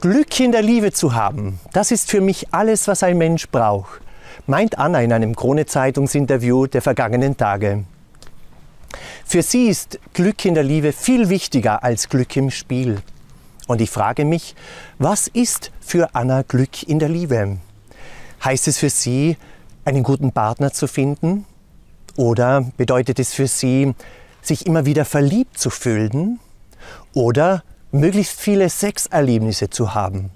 Glück in der Liebe zu haben, das ist für mich alles, was ein Mensch braucht, meint Anna in einem Krone-Zeitungsinterview der vergangenen Tage. Für sie ist Glück in der Liebe viel wichtiger als Glück im Spiel. Und ich frage mich, was ist für Anna Glück in der Liebe? Heißt es für sie, einen guten Partner zu finden? Oder bedeutet es für sie, sich immer wieder verliebt zu fühlen? Oder möglichst viele Sexerlebnisse zu haben.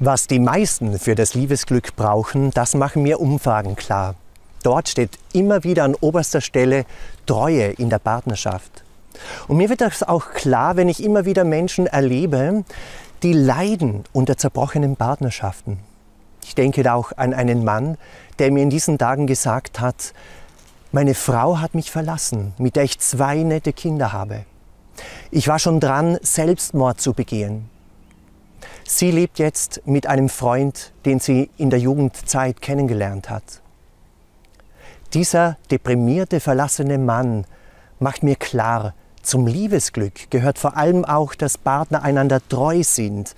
Was die meisten für das Liebesglück brauchen, das machen mir Umfragen klar. Dort steht immer wieder an oberster Stelle Treue in der Partnerschaft. Und mir wird das auch klar, wenn ich immer wieder Menschen erlebe, die leiden unter zerbrochenen Partnerschaften. Ich denke da auch an einen Mann, der mir in diesen Tagen gesagt hat, meine Frau hat mich verlassen, mit der ich zwei nette Kinder habe. Ich war schon dran, Selbstmord zu begehen. Sie lebt jetzt mit einem Freund, den sie in der Jugendzeit kennengelernt hat. Dieser deprimierte, verlassene Mann macht mir klar, zum Liebesglück gehört vor allem auch, dass Partner einander treu sind,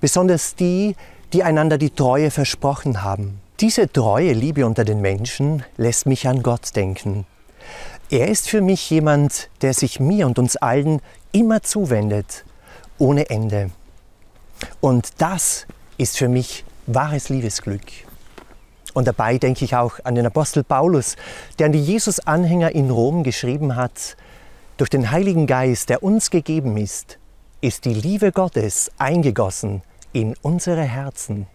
besonders die, die einander die Treue versprochen haben. Diese treue Liebe unter den Menschen lässt mich an Gott denken. Er ist für mich jemand, der sich mir und uns allen immer zuwendet, ohne Ende. Und das ist für mich wahres Liebesglück. Und dabei denke ich auch an den Apostel Paulus, der an die Jesus-Anhänger in Rom geschrieben hat, durch den Heiligen Geist, der uns gegeben ist, ist die Liebe Gottes eingegossen in unsere Herzen.